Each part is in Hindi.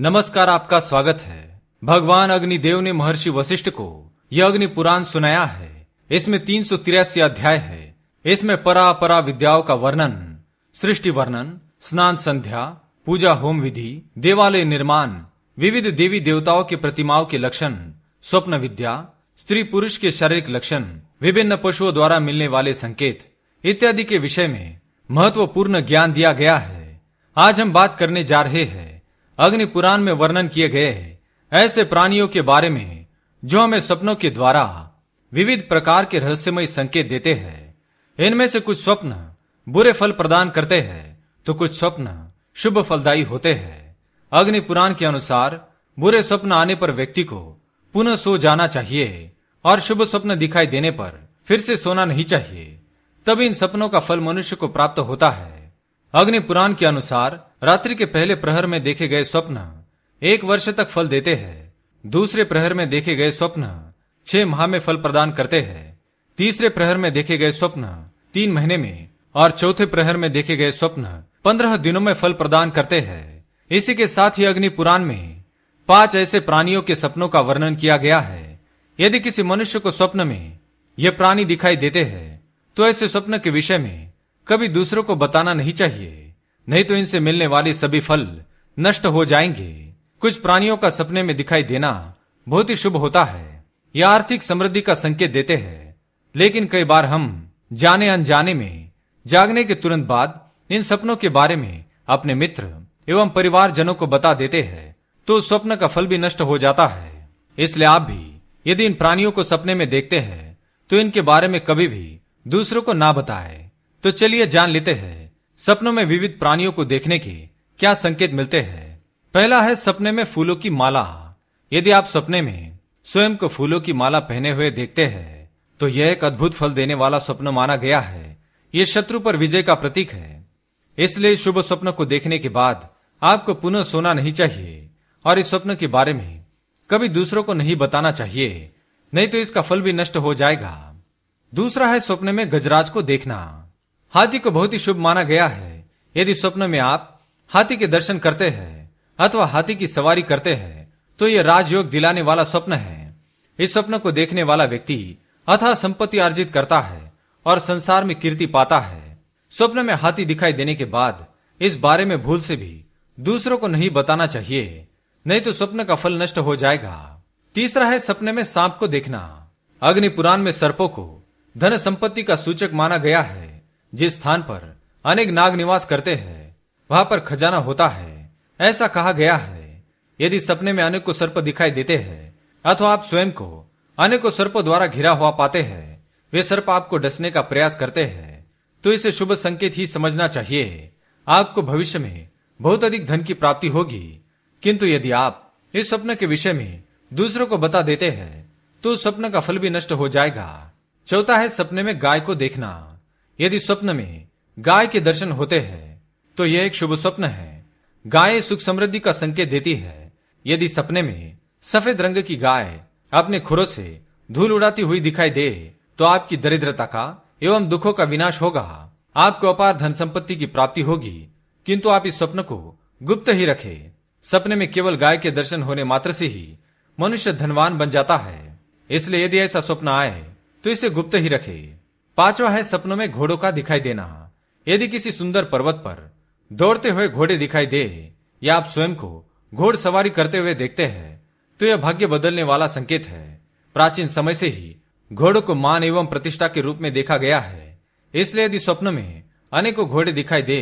नमस्कार आपका स्वागत है भगवान अग्निदेव ने महर्षि वशिष्ठ को यह अग्नि पुराण सुनाया है इसमें तीन सौ तिरासी अध्याय है इसमें परा परा विद्याओं का वर्णन सृष्टि वर्णन स्नान संध्या पूजा होम विधि देवालय निर्माण विविध देवी देवताओं की प्रतिमाओं के लक्षण स्वप्न विद्या स्त्री पुरुष के शारीरिक लक्षण विभिन्न पशुओं द्वारा मिलने वाले संकेत इत्यादि के विषय में महत्वपूर्ण ज्ञान दिया गया है आज हम बात करने जा रहे हैं अग्नि पुराण में वर्णन किए गए ऐसे प्राणियों के बारे में जो हमें सपनों के द्वारा विविध प्रकार के रहस्यमय संकेत देते हैं इनमें से कुछ स्वप्न बुरे फल प्रदान करते हैं तो कुछ स्वप्न शुभ फलदायी होते हैं अग्नि पुराण के अनुसार बुरे स्वप्न आने पर व्यक्ति को पुनः सो जाना चाहिए और शुभ स्वप्न दिखाई देने पर फिर से सोना नहीं चाहिए तब इन सपनों का फल मनुष्य को प्राप्त होता है अग्नि पुराण के अनुसार रात्रि के पहले प्रहर में देखे गए स्वप्न एक वर्ष तक फल देते हैं दूसरे प्रहर में देखे गए स्वप्न छह माह में फल प्रदान करते हैं तीसरे प्रहर में देखे गए स्वप्न तीन महीने में और चौथे प्रहर में देखे गए स्वप्न पंद्रह दिनों में फल प्रदान करते हैं इसी के साथ ही अग्नि पुराण में पांच ऐसे प्राणियों के सपनों का वर्णन किया गया है यदि किसी मनुष्य को स्वप्न में यह प्राणी दिखाई देते हैं तो ऐसे स्वप्न के विषय में कभी दूसरों को बताना नहीं चाहिए नहीं तो इनसे मिलने वाले सभी फल नष्ट हो जाएंगे कुछ प्राणियों का सपने में दिखाई देना बहुत ही शुभ होता है यह आर्थिक समृद्धि का संकेत देते हैं लेकिन कई बार हम जाने अनजाने में जागने के तुरंत बाद इन सपनों के बारे में अपने मित्र एवं परिवार जनों को बता देते हैं तो स्वप्न का फल भी नष्ट हो जाता है इसलिए आप भी यदि इन प्राणियों को सपने में देखते हैं तो इनके बारे में कभी भी दूसरों को ना बताएं। तो चलिए जान लेते हैं सपनों में विविध प्राणियों को देखने के क्या संकेत मिलते हैं पहला है सपने में फूलों की माला यदि आप सपने में स्वयं को फूलों की माला पहने हुए देखते हैं तो यह एक अद्भुत फल देने वाला स्वप्न माना गया है यह शत्रु पर विजय का प्रतीक है इसलिए शुभ स्वप्न को देखने के बाद आपको पुनः सोना नहीं चाहिए और इस स्वप्न के बारे में कभी दूसरों को नहीं बताना चाहिए नहीं तो इसका फल भी नष्ट हो जाएगा दूसरा है स्वप्न में गजराज को देखना हाथी को बहुत ही शुभ माना गया है यदि स्वप्न में आप हाथी के दर्शन करते हैं अथवा हाथी की सवारी करते हैं तो ये राजयोग दिलाने वाला स्वप्न है इस स्वप्न को देखने वाला व्यक्ति अथा संपत्ति अर्जित करता है और संसार में कीर्ति पाता है स्वप्न में हाथी दिखाई देने के बाद इस बारे में भूल से भी दूसरों को नहीं बताना चाहिए नहीं तो स्वप्न का फल नष्ट हो जाएगा तीसरा है सपने में सांप को देखना अग्नि पुराण में सर्पों को धन संपत्ति का सूचक माना गया है जिस स्थान पर अनेक नाग निवास करते हैं वहां पर खजाना होता है ऐसा कहा गया है यदि सपने में अनेक को सर्प दिखाई देते हैं अथवा आप स्वयं को अनेकों सर्पों द्वारा घिरा हुआ पाते हैं वे सर्प आपको डसने का प्रयास करते हैं तो इसे शुभ संकेत ही समझना चाहिए आपको भविष्य में बहुत अधिक धन की प्राप्ति होगी किंतु यदि आप इस स्वप्न के विषय में दूसरों को बता देते हैं तो उस स्वप्न का फल भी नष्ट हो जाएगा चौथा है सपने में गाय को देखना यदि स्वप्न में गाय के दर्शन होते हैं तो यह एक शुभ स्वप्न है गाय सुख समृद्धि का संकेत देती है यदि सपने में सफेद रंग की गाय अपने खुरों से धूल उड़ाती हुई दिखाई दे तो आपकी दरिद्रता का एवं दुखों का विनाश होगा आपको अपार धन संपत्ति की प्राप्ति होगी किंतु आप इस स्वप्न को गुप्त ही रखें सपने में केवल गाय के दर्शन होने मात्र से ही मनुष्य धनवान बन जाता है इसलिए यदि ऐसा स्वप्न आए तो इसे गुप्त ही रखें पांचवा है सपनों में घोड़ों का दिखाई देना यदि किसी सुंदर पर्वत पर दौड़ते हुए घोड़े दिखाई दे या आप स्वयं को घोड़ सवारी करते हुए देखते हैं तो यह भाग्य बदलने वाला संकेत है प्राचीन समय से ही घोड़ों को मान एवं प्रतिष्ठा के रूप में देखा गया है इसलिए यदि स्वप्न में अनेकों घोड़े दिखाई दे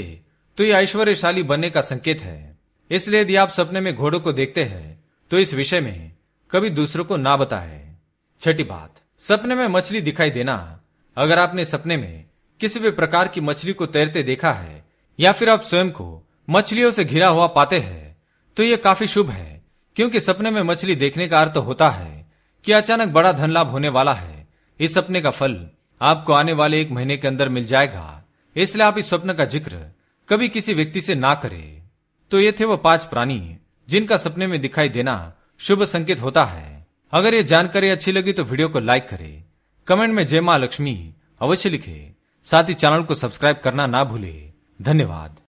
तो यह ऐश्वर्यशाली बनने का संकेत है इसलिए यदि आप सपने में घोड़ों को देखते हैं तो इस विषय में कभी दूसरों को ना बताए छठी बात सपने में मछली दिखाई देना अगर आपने सपने में किसी भी प्रकार की मछली को तैरते देखा है या फिर आप स्वयं को मछलियों से घिरा हुआ पाते हैं तो ये काफी शुभ है क्योंकि सपने में मछली देखने का अर्थ होता है कि अचानक बड़ा धन लाभ होने वाला है इस सपने का फल आपको आने वाले एक महीने के अंदर मिल जाएगा इसलिए आप इस स्वप्न का जिक्र कभी किसी व्यक्ति से ना करें तो ये थे वो पांच प्राणी जिनका सपने में दिखाई देना शुभ संकेत होता है अगर ये जानकारी अच्छी लगी तो वीडियो को लाइक करें कमेंट में जय मां लक्ष्मी अवश्य लिखे साथ ही चैनल को सब्सक्राइब करना ना भूले धन्यवाद